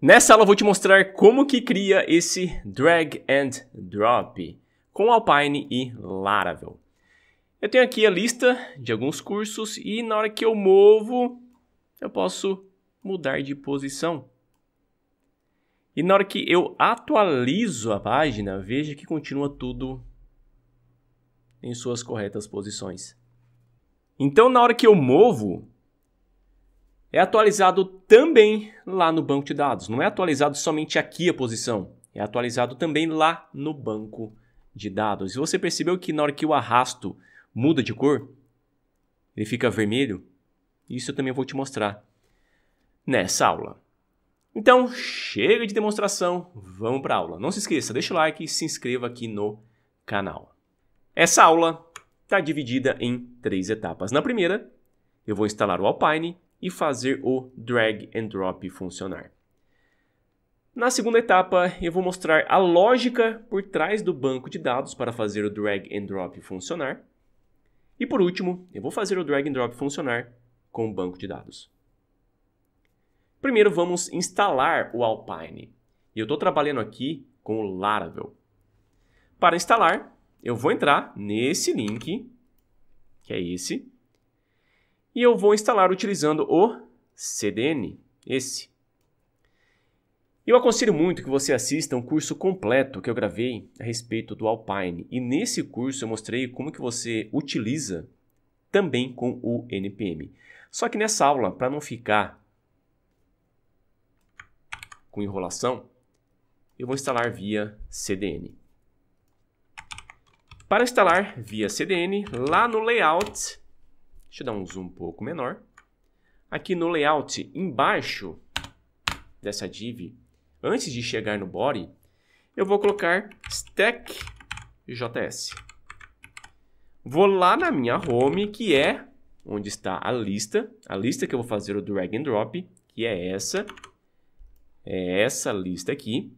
Nessa aula eu vou te mostrar como que cria esse drag and drop com Alpine e Laravel. Eu tenho aqui a lista de alguns cursos e na hora que eu movo, eu posso mudar de posição. E na hora que eu atualizo a página, veja que continua tudo em suas corretas posições. Então na hora que eu movo, é atualizado também lá no banco de dados. Não é atualizado somente aqui a posição, é atualizado também lá no banco de dados. E você percebeu que na hora que o arrasto muda de cor, ele fica vermelho? Isso eu também vou te mostrar nessa aula. Então, chega de demonstração, vamos para a aula. Não se esqueça, deixa o like e se inscreva aqui no canal. Essa aula está dividida em três etapas. Na primeira, eu vou instalar o Alpine e fazer o drag and drop funcionar. Na segunda etapa, eu vou mostrar a lógica por trás do banco de dados para fazer o drag and drop funcionar. E por último, eu vou fazer o drag and drop funcionar com o banco de dados. Primeiro, vamos instalar o Alpine. E eu estou trabalhando aqui com o Laravel. Para instalar, eu vou entrar nesse link, que é esse, e eu vou instalar utilizando o CDN, esse. Eu aconselho muito que você assista um curso completo que eu gravei a respeito do Alpine. E nesse curso eu mostrei como que você utiliza também com o NPM. Só que nessa aula, para não ficar com enrolação, eu vou instalar via CDN. Para instalar via CDN, lá no Layout, Deixa eu dar um zoom um pouco menor. Aqui no layout, embaixo dessa div, antes de chegar no body, eu vou colocar stack.js. Vou lá na minha home, que é onde está a lista. A lista que eu vou fazer o drag and drop, que é essa. É essa lista aqui.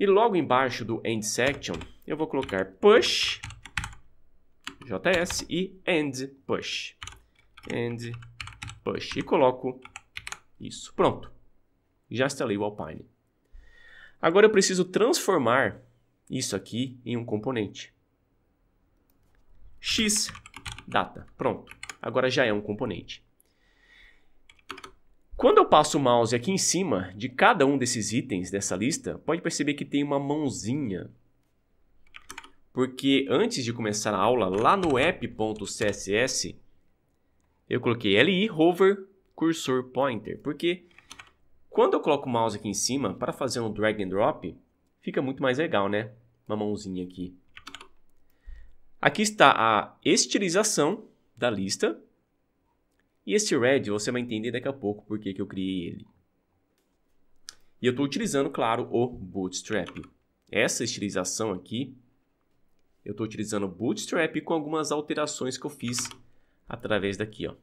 E logo embaixo do end section, eu vou colocar push JS e end push. End push. E coloco isso. Pronto. Já instalei o Alpine. Agora eu preciso transformar isso aqui em um componente. X data. Pronto. Agora já é um componente. Quando eu passo o mouse aqui em cima de cada um desses itens dessa lista, pode perceber que tem uma mãozinha porque antes de começar a aula, lá no app.css, eu coloquei li hover cursor pointer, porque quando eu coloco o mouse aqui em cima para fazer um drag and drop, fica muito mais legal, né? Uma mãozinha aqui. Aqui está a estilização da lista. E esse red você vai entender daqui a pouco porque que eu criei ele. E eu estou utilizando, claro, o Bootstrap. Essa estilização aqui eu estou utilizando o Bootstrap com algumas alterações que eu fiz através daqui, ó.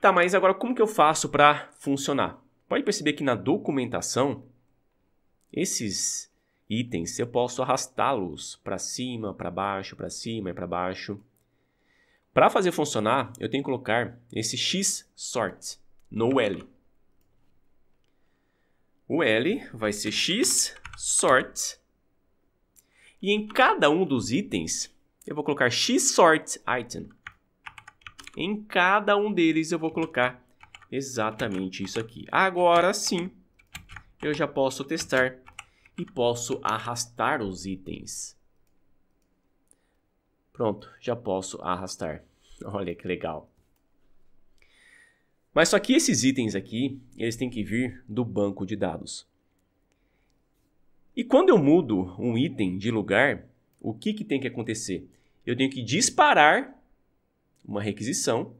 Tá, mas agora como que eu faço para funcionar? Pode perceber que na documentação, esses itens eu posso arrastá-los para cima, para baixo, para cima e para baixo. Para fazer funcionar, eu tenho que colocar esse x sort no L. O L vai ser x sort e em cada um dos itens, eu vou colocar x-sort item. Em cada um deles eu vou colocar exatamente isso aqui. Agora sim, eu já posso testar e posso arrastar os itens. Pronto, já posso arrastar. Olha que legal. Mas só que esses itens aqui, eles têm que vir do banco de dados. E quando eu mudo um item de lugar, o que, que tem que acontecer? Eu tenho que disparar uma requisição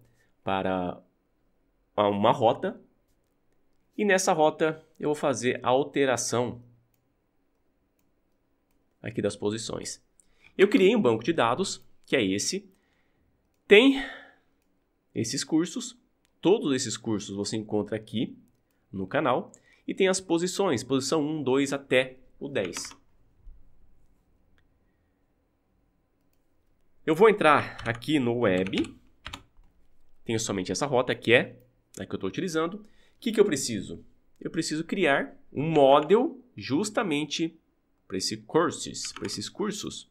para uma rota e nessa rota eu vou fazer a alteração aqui das posições. Eu criei um banco de dados, que é esse. Tem esses cursos, todos esses cursos você encontra aqui no canal e tem as posições, posição 1, 2 até o 10. Eu vou entrar aqui no web. Tenho somente essa rota que é a que eu estou utilizando. O que, que eu preciso? Eu preciso criar um model justamente para esse courses, para esses cursos.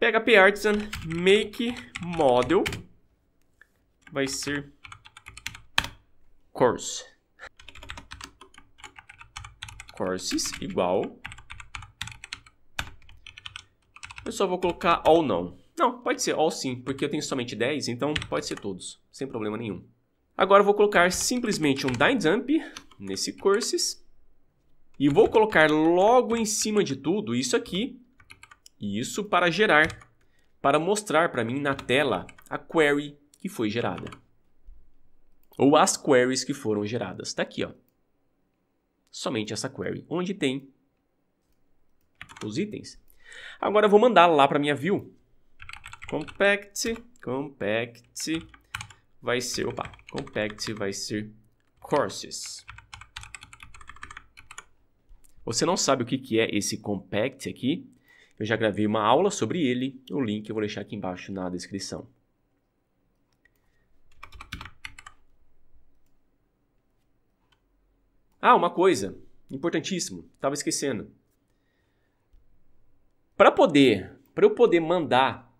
PHP Artisan make model vai ser course courses igual. Eu só vou colocar all não. Não, pode ser all sim, porque eu tenho somente 10, então pode ser todos, sem problema nenhum. Agora eu vou colocar simplesmente um dynamp nesse courses e vou colocar logo em cima de tudo isso aqui, isso para gerar, para mostrar para mim na tela a query que foi gerada. Ou as queries que foram geradas. Está aqui, ó somente essa query, onde tem os itens. Agora eu vou mandar lá para minha view. Compact, compact vai ser, opa, compact vai ser courses. Você não sabe o que é esse compact aqui? Eu já gravei uma aula sobre ele, o link eu vou deixar aqui embaixo na descrição. Ah, uma coisa importantíssimo, estava esquecendo. Para poder, para eu poder mandar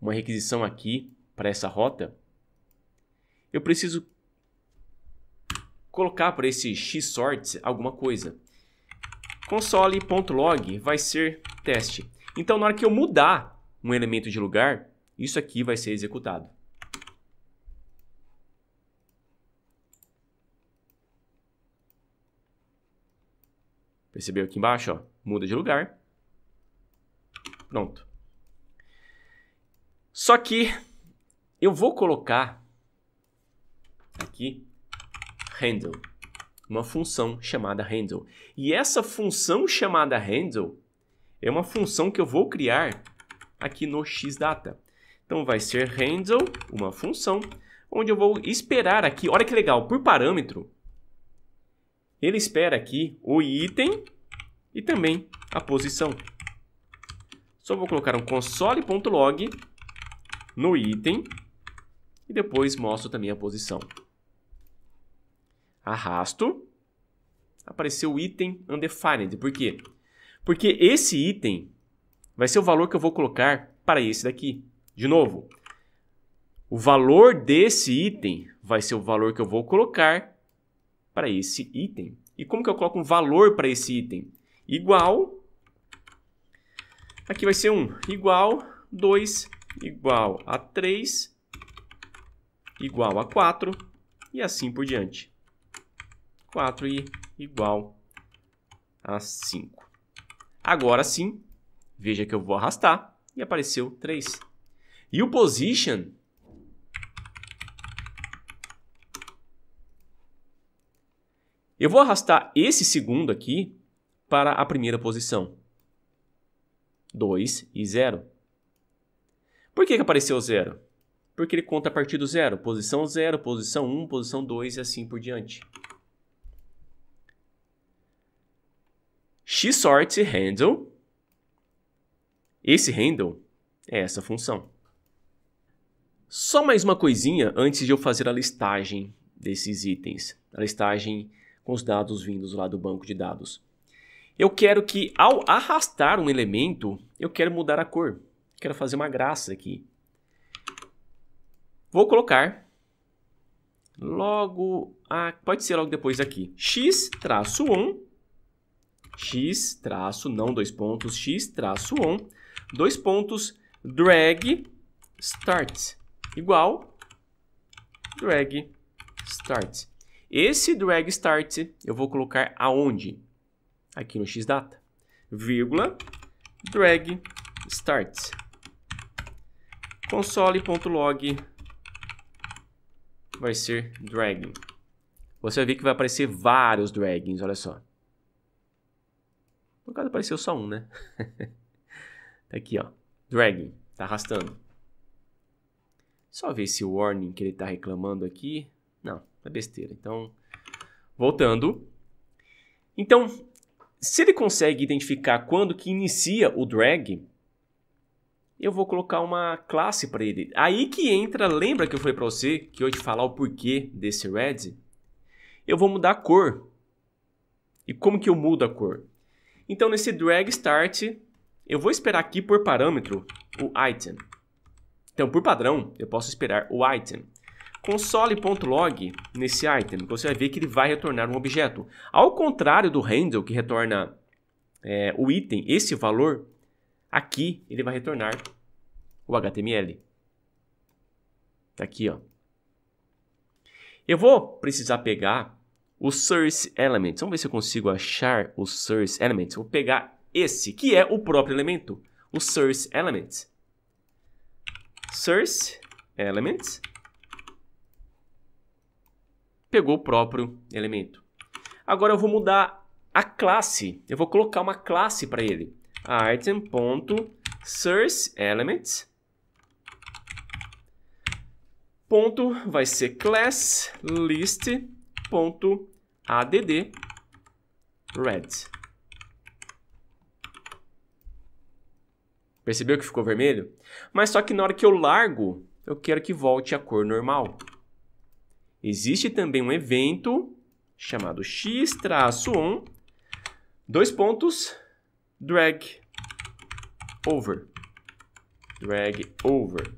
uma requisição aqui para essa rota, eu preciso colocar para esse xsort alguma coisa. console.log vai ser teste. Então, na hora que eu mudar um elemento de lugar, isso aqui vai ser executado. Percebeu aqui embaixo? Ó, muda de lugar. Pronto. Só que eu vou colocar aqui handle, uma função chamada handle. E essa função chamada handle é uma função que eu vou criar aqui no xdata. Então vai ser handle, uma função, onde eu vou esperar aqui, olha que legal, por parâmetro, ele espera aqui o item e também a posição. Só vou colocar um console.log no item e depois mostro também a posição. Arrasto, apareceu o item undefined. Por quê? Porque esse item vai ser o valor que eu vou colocar para esse daqui. De novo, o valor desse item vai ser o valor que eu vou colocar para esse item. E como que eu coloco um valor para esse item? Igual, aqui vai ser 1, igual 2, igual a 3, igual a 4 e assim por diante. 4 e igual a 5. Agora sim, veja que eu vou arrastar e apareceu 3. E o position Eu vou arrastar esse segundo aqui para a primeira posição. 2 e 0. Por que, que apareceu 0? Porque ele conta a partir do 0. Posição 0, posição 1, um, posição 2 e assim por diante. She sorts handle. Esse handle é essa função. Só mais uma coisinha antes de eu fazer a listagem desses itens. A listagem com os dados vindos lá do banco de dados. Eu quero que ao arrastar um elemento, eu quero mudar a cor. Quero fazer uma graça aqui. Vou colocar logo, a, pode ser logo depois aqui, x traço 1, x traço, não dois pontos, x traço 1, dois pontos, drag start igual drag start. Esse drag start eu vou colocar aonde? Aqui no xdata, vírgula, drag start console.log vai ser drag. Você vai ver que vai aparecer vários dragons, olha só. No caso apareceu só um, né? tá aqui, ó. Drag, tá arrastando. Só ver esse warning que ele tá reclamando aqui. Não, é besteira. Então, voltando. Então, se ele consegue identificar quando que inicia o drag, eu vou colocar uma classe para ele. Aí que entra, lembra que eu falei para você que eu te falar o porquê desse red? Eu vou mudar a cor. E como que eu mudo a cor? Então nesse drag start, eu vou esperar aqui por parâmetro o item. Então por padrão, eu posso esperar o item console.log nesse item, você vai ver que ele vai retornar um objeto. Ao contrário do handle, que retorna é, o item, esse valor, aqui ele vai retornar o HTML. Tá aqui, ó. Eu vou precisar pegar o source element. Vamos ver se eu consigo achar o source element. Vou pegar esse, que é o próprio elemento, o source element. Source element pegou o próprio elemento. Agora eu vou mudar a classe, eu vou colocar uma classe para ele. item.sourceElements ponto vai ser class list ponto add red. Percebeu que ficou vermelho? Mas só que na hora que eu largo, eu quero que volte a cor normal. Existe também um evento chamado x 1 dois pontos, drag over. Drag over.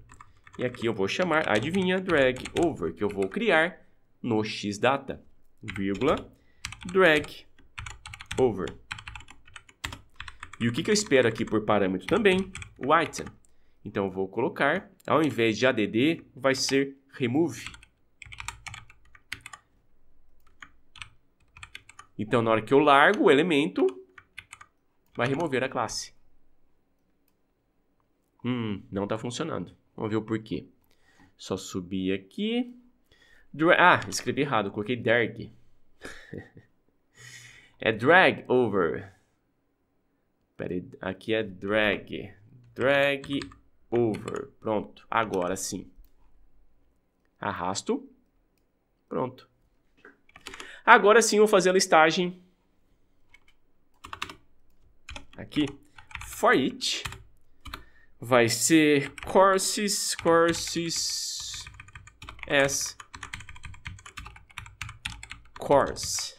E aqui eu vou chamar, adivinha, drag over, que eu vou criar no xdata, vírgula, drag over. E o que, que eu espero aqui por parâmetro também? O item. Então, eu vou colocar, ao invés de add, vai ser remove. Então, na hora que eu largo o elemento, vai remover a classe. Hum, não está funcionando. Vamos ver o porquê. Só subir aqui. ah, escrevi errado, coloquei derg. é drag over. aí, aqui é drag. Drag over. Pronto, agora sim. Arrasto. Pronto. Agora sim, vou fazer a listagem aqui. For each vai ser courses, courses, as course.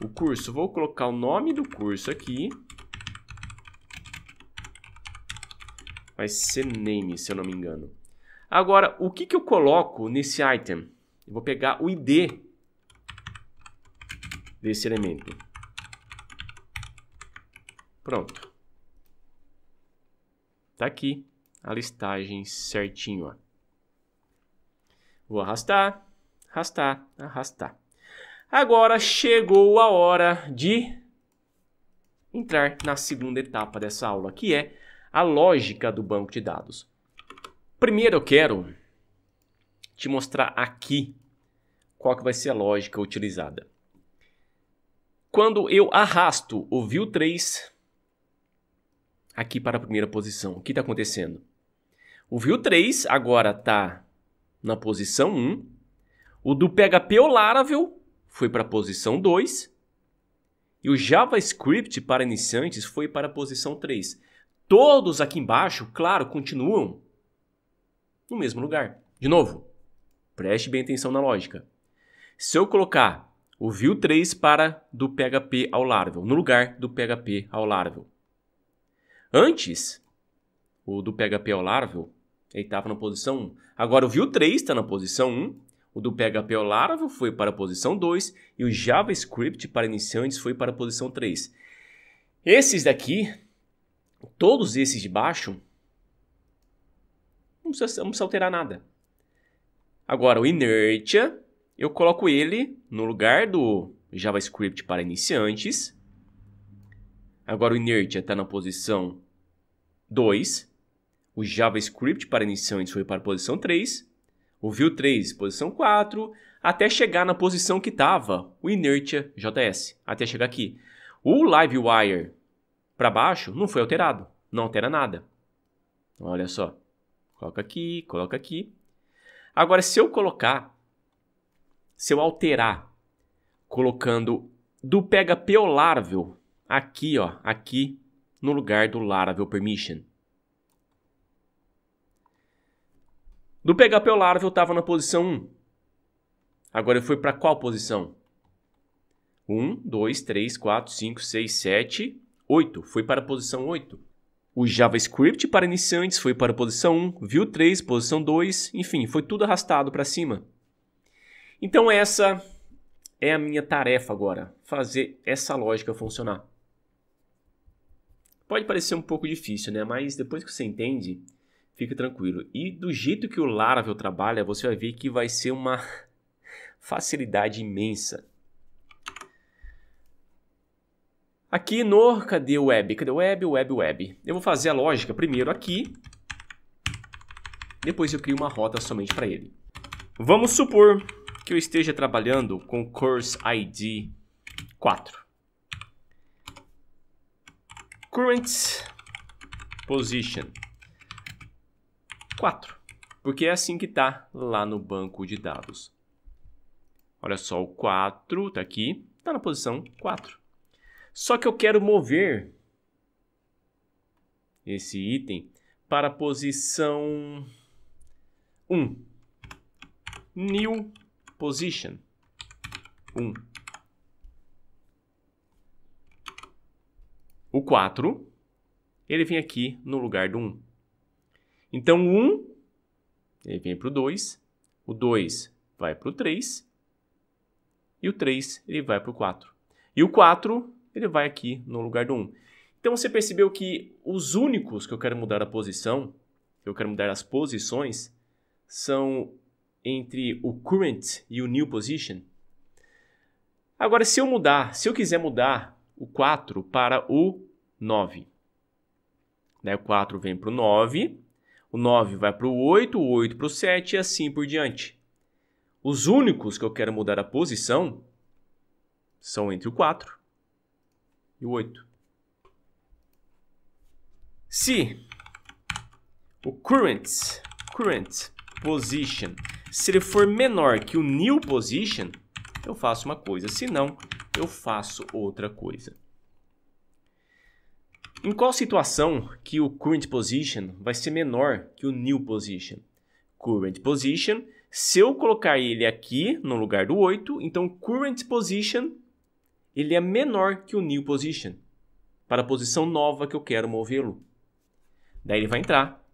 O curso, vou colocar o nome do curso aqui. Vai ser name, se eu não me engano. Agora, o que, que eu coloco nesse item? Eu vou pegar o ID desse elemento. Pronto. Tá aqui a listagem certinho. Ó. Vou arrastar, arrastar, arrastar. Agora chegou a hora de entrar na segunda etapa dessa aula, que é a lógica do banco de dados. Primeiro eu quero te mostrar aqui qual que vai ser a lógica utilizada quando eu arrasto o view 3 aqui para a primeira posição. O que está acontecendo? O view 3 agora está na posição 1. O do PHP é ou Laravel foi para a posição 2. E o JavaScript para iniciantes foi para a posição 3. Todos aqui embaixo, claro, continuam no mesmo lugar. De novo, preste bem atenção na lógica. Se eu colocar o view 3 para do PHP ao Laravel, no lugar do PHP ao Laravel. Antes, o do PHP ao Laravel, ele estava na posição 1. Agora o view 3 está na posição 1, o do PHP ao Laravel foi para a posição 2 e o JavaScript para iniciantes foi para a posição 3. Esses daqui, todos esses de baixo, não precisa, não precisa alterar nada. Agora, o Inertia eu coloco ele no lugar do JavaScript para iniciantes. Agora o inert está na posição 2. O JavaScript para iniciantes foi para a posição 3. O view 3, posição 4, até chegar na posição que estava o Inertia JS, até chegar aqui. O Livewire para baixo não foi alterado, não altera nada. Olha só, coloca aqui, coloca aqui. Agora, se eu colocar se eu alterar colocando do PHP ao Laravel aqui, ó, aqui no lugar do Laravel Permission. Do PHP ao Laravel estava na posição 1. Agora eu fui para qual posição? 1, 2, 3, 4, 5, 6, 7, 8. Fui para a posição 8. O JavaScript para iniciantes foi para a posição 1, Vue 3, posição 2, enfim, foi tudo arrastado para cima. Então essa é a minha tarefa agora, fazer essa lógica funcionar. Pode parecer um pouco difícil, né? Mas depois que você entende, fica tranquilo. E do jeito que o Laravel trabalha, você vai ver que vai ser uma facilidade imensa. Aqui no... Cadê o web? Cadê o web? Web, web. Eu vou fazer a lógica primeiro aqui. Depois eu crio uma rota somente para ele. Vamos supor que eu esteja trabalhando com Course ID 4. Current Position 4, porque é assim que está lá no banco de dados. Olha só, o 4 está aqui, está na posição 4. Só que eu quero mover esse item para a posição 1. New Position 1. O 4, ele vem aqui no lugar do 1. Então, o 1, ele vem para o 2, o 2 vai para o 3, e o 3, ele vai para o 4. E o 4, ele vai aqui no lugar do 1. Então, você percebeu que os únicos que eu quero mudar a posição, que eu quero mudar as posições, são entre o current e o new position. Agora, se eu mudar, se eu quiser mudar o 4 para o 9, né? o 4 vem para o 9, o 9 vai para o 8, o 8 para o 7 e assim por diante. Os únicos que eu quero mudar a posição são entre o 4 e o 8. Se o current, current position. Se ele for menor que o new position, eu faço uma coisa. Se não, eu faço outra coisa. Em qual situação que o current position vai ser menor que o new position? Current position, se eu colocar ele aqui no lugar do 8, então current position ele é menor que o new position para a posição nova que eu quero movê-lo. Daí ele vai entrar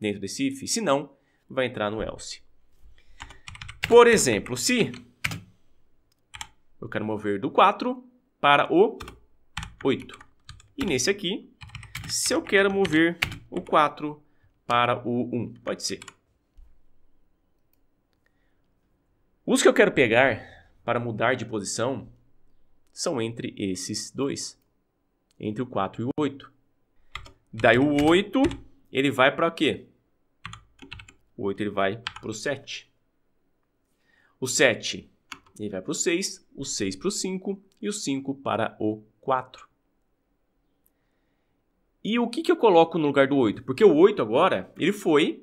dentro desse if. Se não, vai entrar no else. Por exemplo, se eu quero mover do 4 para o 8. E nesse aqui, se eu quero mover o 4 para o 1, pode ser. Os que eu quero pegar para mudar de posição são entre esses dois, entre o 4 e o 8. Daí o 8, ele vai para o quê? O 8 ele vai para o 7. O 7 ele vai para o 6, o 6 para o 5 e o 5 para o 4. E o que, que eu coloco no lugar do 8? Porque o 8 agora ele foi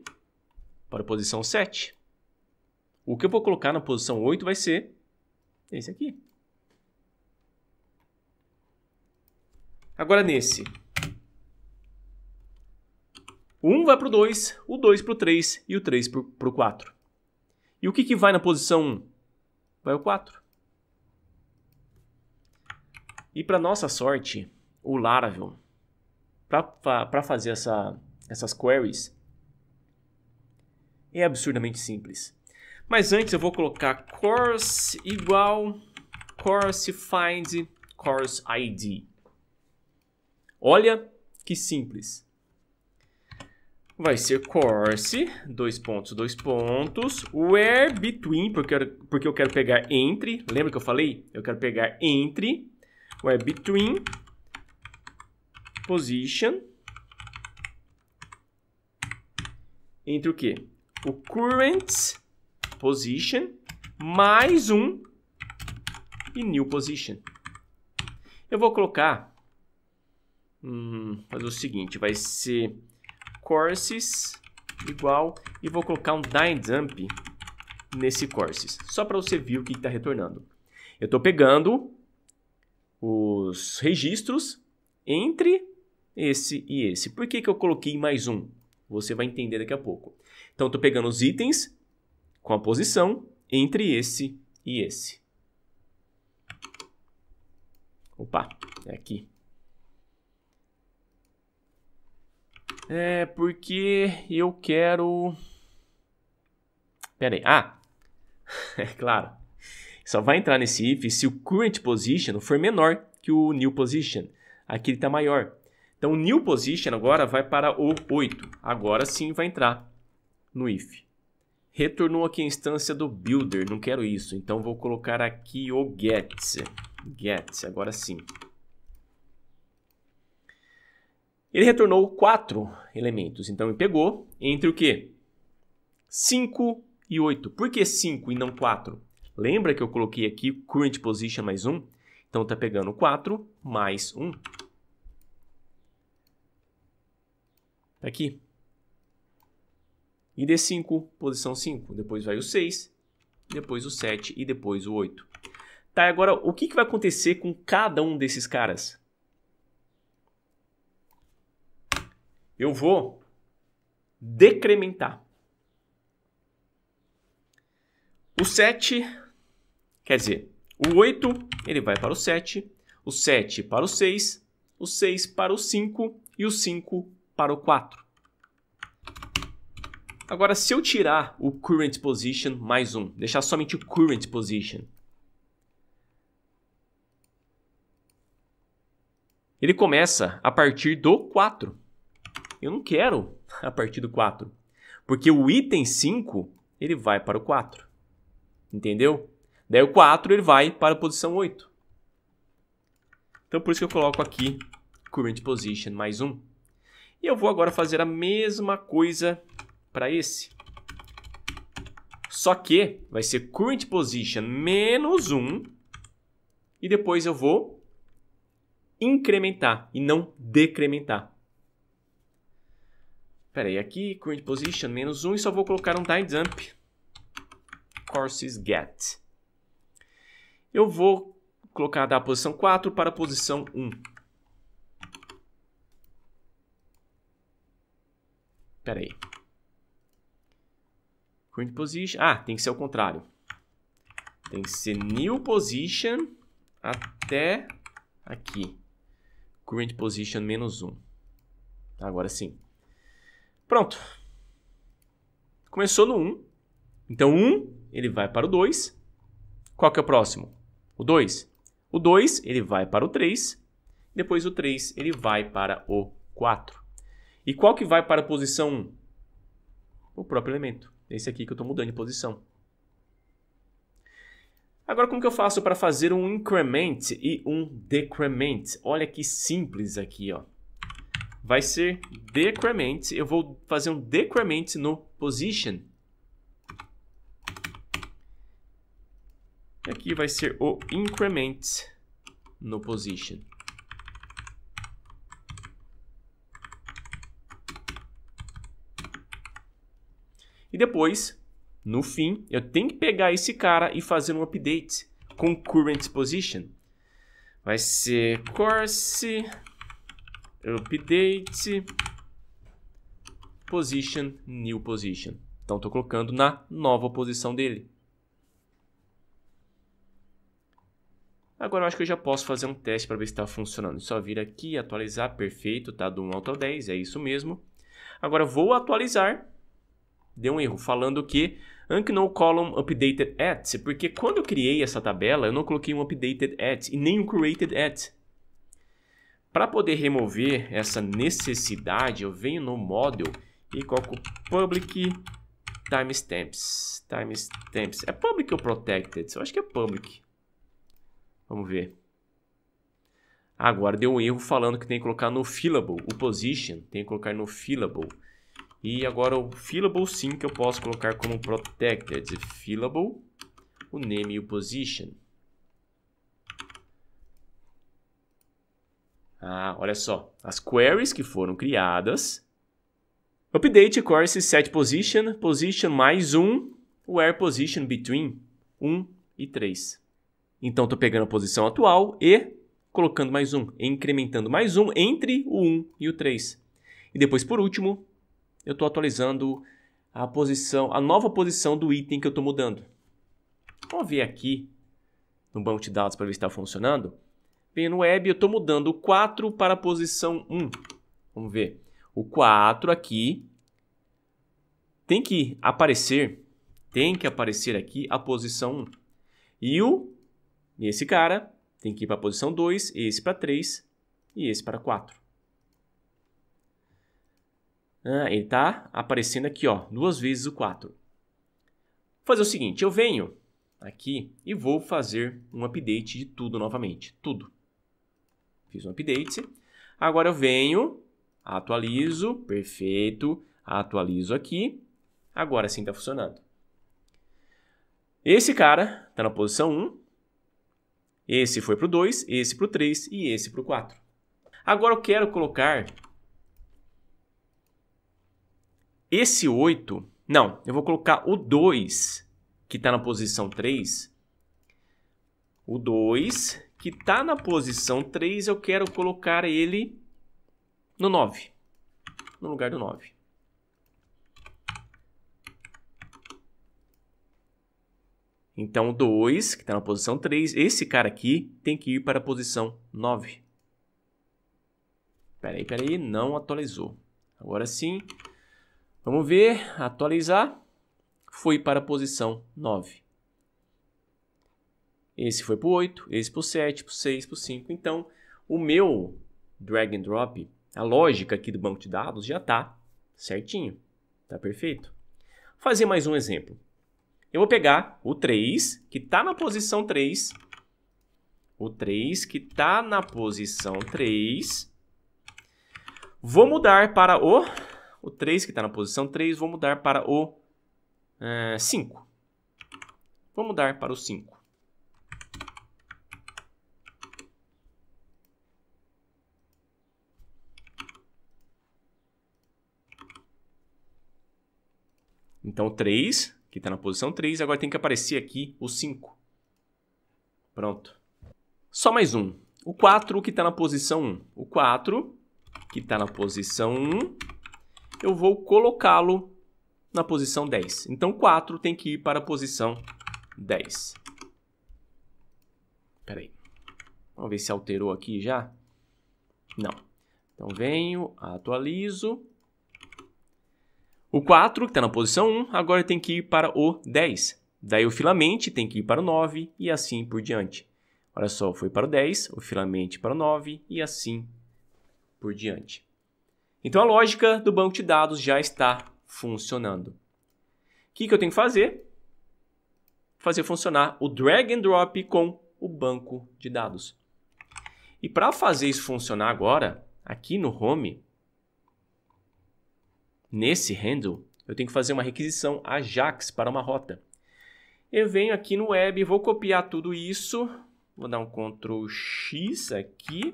para a posição 7. O que eu vou colocar na posição 8 vai ser esse aqui. Agora nesse, o 1 vai para o 2, o 2 para o 3 e o 3 para o 4. E o que, que vai na posição 1? Vai o 4. E para nossa sorte, o Laravel, para fazer essa, essas queries, é absurdamente simples. Mas antes eu vou colocar course igual course find course ID. Olha que simples vai ser course, dois pontos, dois pontos, where between, porque eu, porque eu quero pegar entre, lembra que eu falei? Eu quero pegar entre, where between, position, entre o que? O current position, mais um, e new position. Eu vou colocar, hum, fazer o seguinte, vai ser courses igual e vou colocar um dine dump nesse courses, só para você ver o que está retornando. Eu estou pegando os registros entre esse e esse. Por que, que eu coloquei mais um? Você vai entender daqui a pouco. Então, estou pegando os itens com a posição entre esse e esse. Opa, é aqui. É porque eu quero. Pera aí. Ah! É claro. Só vai entrar nesse if se o current position for menor que o new position. Aqui ele está maior. Então, o new position agora vai para o 8. Agora sim vai entrar no if. Retornou aqui a instância do builder. Não quero isso. Então, vou colocar aqui o get. Get. Agora sim. Ele retornou quatro elementos, então ele pegou entre o que? 5 e 8. Por que 5 e não 4? Lembra que eu coloquei aqui current position mais 1? Um? Então está pegando 4 mais 1. Um. Tá aqui. E D5, posição 5. Depois vai o 6, depois o 7 e depois o 8. Tá, agora o que, que vai acontecer com cada um desses caras? eu vou decrementar. O 7, quer dizer, o 8 ele vai para o 7, o 7 para o 6, o 6 para o 5 e o 5 para o 4. Agora, se eu tirar o current position mais um, deixar somente o current position, ele começa a partir do 4. Eu não quero a partir do 4, porque o item 5 ele vai para o 4. Entendeu? Daí o 4 ele vai para a posição 8. Então por isso que eu coloco aqui current position mais um. E eu vou agora fazer a mesma coisa para esse. Só que vai ser current position menos um e depois eu vou incrementar e não decrementar. Pera aí, aqui, current position, menos 1, e só vou colocar um time dump. Courses get. Eu vou colocar da posição 4 para a posição 1. Pera aí. Current position. Ah, tem que ser o contrário. Tem que ser new position até aqui. Current position menos 1. Agora sim. Pronto. Começou no 1. Então, 1, ele vai para o 2. Qual que é o próximo? O 2. O 2, ele vai para o 3. Depois o 3, ele vai para o 4. E qual que vai para a posição 1? O próprio elemento. Esse aqui que eu estou mudando de posição. Agora, como que eu faço para fazer um increment e um decrement? Olha que simples aqui, ó vai ser decrement. Eu vou fazer um decrement no position. E aqui vai ser o increment no position. E depois, no fim, eu tenho que pegar esse cara e fazer um update com current position. Vai ser course update position, new position. Então, estou colocando na nova posição dele. Agora eu acho que eu já posso fazer um teste para ver se está funcionando. só vir aqui, atualizar, perfeito, tá do 1 ao 10, é isso mesmo. Agora vou atualizar. Deu um erro falando que no column updated at, porque quando eu criei essa tabela, eu não coloquei um updated at e nem um created at. Para poder remover essa necessidade, eu venho no model e coloco public timestamps. Timestamps. É public ou protected? Eu acho que é public. Vamos ver. Agora deu um erro falando que tem que colocar no fillable, o position, tem que colocar no fillable. E agora o fillable sim que eu posso colocar como protected, fillable, o name e o position. Ah, olha só. As queries que foram criadas. Update queries set position, position mais um, where position between 1 e 3. Então, estou pegando a posição atual e colocando mais um, incrementando mais um entre o 1 e o 3. E depois, por último, eu estou atualizando a posição, a nova posição do item que eu estou mudando. Vamos ver aqui no banco de dados para ver se está funcionando. Peno Web, eu estou mudando o 4 para a posição 1. Vamos ver. O 4 aqui tem que aparecer, tem que aparecer aqui a posição 1. E o esse cara tem que ir para a posição 2, esse para 3 e esse para 4. Ah, ele está aparecendo aqui, ó, duas vezes o 4. Vou fazer o seguinte, eu venho aqui e vou fazer um update de tudo novamente, tudo. Fiz um update. Agora eu venho, atualizo, perfeito, atualizo aqui. Agora sim está funcionando. Esse cara está na posição 1, esse foi para o 2, esse para o 3 e esse para o 4. Agora eu quero colocar esse 8. Não, eu vou colocar o 2, que está na posição 3. O 2 que está na posição 3, eu quero colocar ele no 9, no lugar do 9. Então, 2, que está na posição 3, esse cara aqui tem que ir para a posição 9. Espera aí, espera aí, não atualizou. Agora sim, vamos ver, atualizar, foi para a posição 9 esse foi para o 8, esse para o 7, para o 6, para o 5. Então, o meu drag and drop, a lógica aqui do banco de dados já está certinho, Está perfeito. Vou fazer mais um exemplo. Eu vou pegar o 3, que está na posição 3, o 3 que está na posição 3, vou mudar para o, o 3 que está na posição 3, vou mudar para o é, eh, 5. Vou mudar para o 5. Então, 3, que está na posição 3, agora tem que aparecer aqui o 5. Pronto. Só mais um. O 4 que está na posição 1. O 4 que está na posição 1, eu vou colocá-lo na posição 10. Então, 4 tem que ir para a posição 10. Espera aí. Vamos ver se alterou aqui já. Não. Então, venho, atualizo. O 4, que está na posição 1, agora tem que ir para o 10. Daí o filamente tem que ir para o 9 e assim por diante. Olha só, foi para o 10, o filamente para o 9 e assim por diante. Então a lógica do banco de dados já está funcionando. O que, que eu tenho que fazer? Fazer funcionar o drag and drop com o banco de dados. E para fazer isso funcionar agora, aqui no Home, Nesse handle, eu tenho que fazer uma requisição AJAX para uma rota. Eu venho aqui no web, vou copiar tudo isso, vou dar um Ctrl X aqui,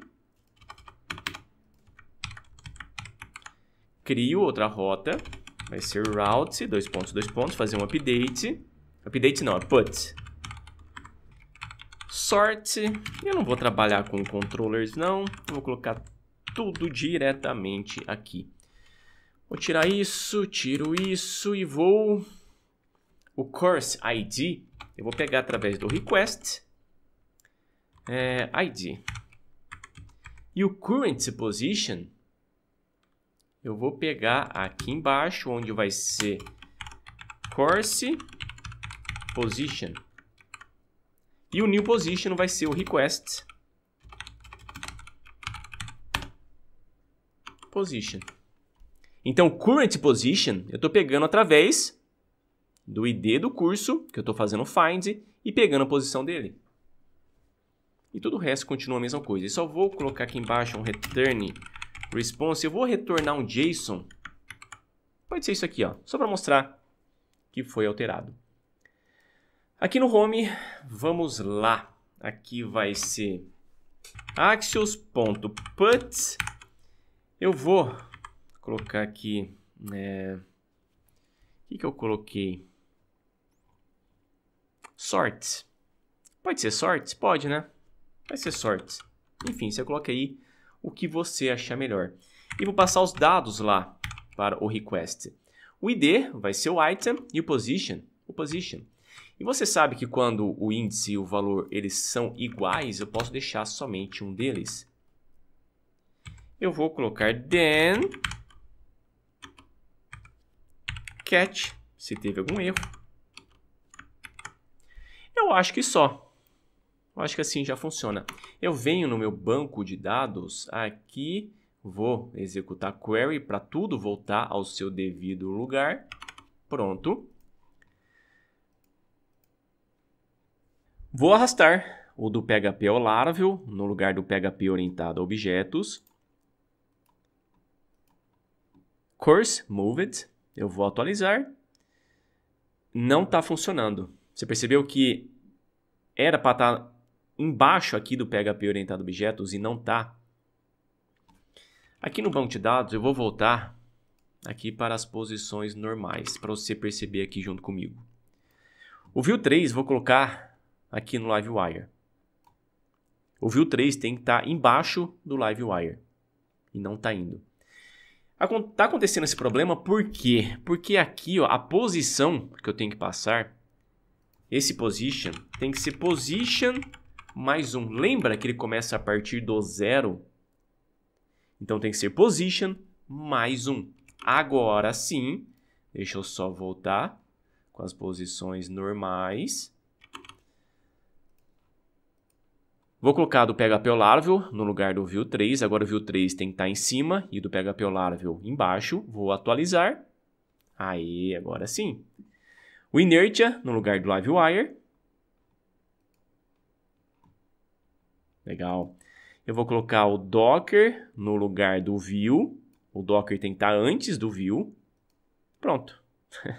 crio outra rota, vai ser route, dois pontos, dois pontos, fazer um update, update não, é put, sort, eu não vou trabalhar com controllers não, vou colocar tudo diretamente aqui. Vou tirar isso, tiro isso e vou... O Course ID, eu vou pegar através do Request é, ID. E o Current Position, eu vou pegar aqui embaixo, onde vai ser Course Position. E o New Position vai ser o Request Position. Então, current position eu estou pegando através do ID do curso, que eu estou fazendo find, e pegando a posição dele. E todo o resto continua a mesma coisa. Eu só vou colocar aqui embaixo um return response. Eu vou retornar um JSON. Pode ser isso aqui, ó, só para mostrar que foi alterado. Aqui no home, vamos lá. Aqui vai ser axios.put. Eu vou colocar aqui. É... O que, que eu coloquei? Sorts. Pode ser sorts? Pode, né? Vai ser sorts. Enfim, você coloca aí o que você achar melhor. E vou passar os dados lá para o request. O ID vai ser o item e o position, o position. E você sabe que quando o índice e o valor eles são iguais, eu posso deixar somente um deles. Eu vou colocar then se teve algum erro. Eu acho que só. Eu acho que assim já funciona. Eu venho no meu banco de dados aqui, vou executar query para tudo voltar ao seu devido lugar. Pronto. Vou arrastar o do PHP ao Laravel no lugar do PHP orientado a objetos. Course Moved. Eu vou atualizar. Não está funcionando. Você percebeu que era para estar tá embaixo aqui do PHP orientado a objetos e não está. Aqui no banco de dados eu vou voltar aqui para as posições normais, para você perceber aqui junto comigo. O View 3 vou colocar aqui no LiveWire. O View 3 tem que estar tá embaixo do LiveWire e não está indo. Tá acontecendo esse problema por quê? Porque aqui, ó, a posição que eu tenho que passar, esse position, tem que ser position mais um. Lembra que ele começa a partir do zero? Então tem que ser position mais um. Agora sim, deixa eu só voltar com as posições normais. Vou colocar do PHP Laravel no lugar do View 3. Agora o View 3 tem que estar tá em cima e do PHP Laravel embaixo. Vou atualizar. Aí, agora sim. O Inertia no lugar do Livewire. Legal. Eu vou colocar o Docker no lugar do View. O Docker tem que estar tá antes do View. Pronto.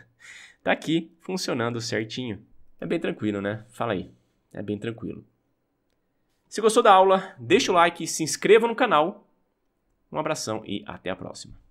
tá aqui, funcionando certinho. É bem tranquilo, né? Fala aí. É bem tranquilo. Se gostou da aula, deixa o like, se inscreva no canal. Um abração e até a próxima.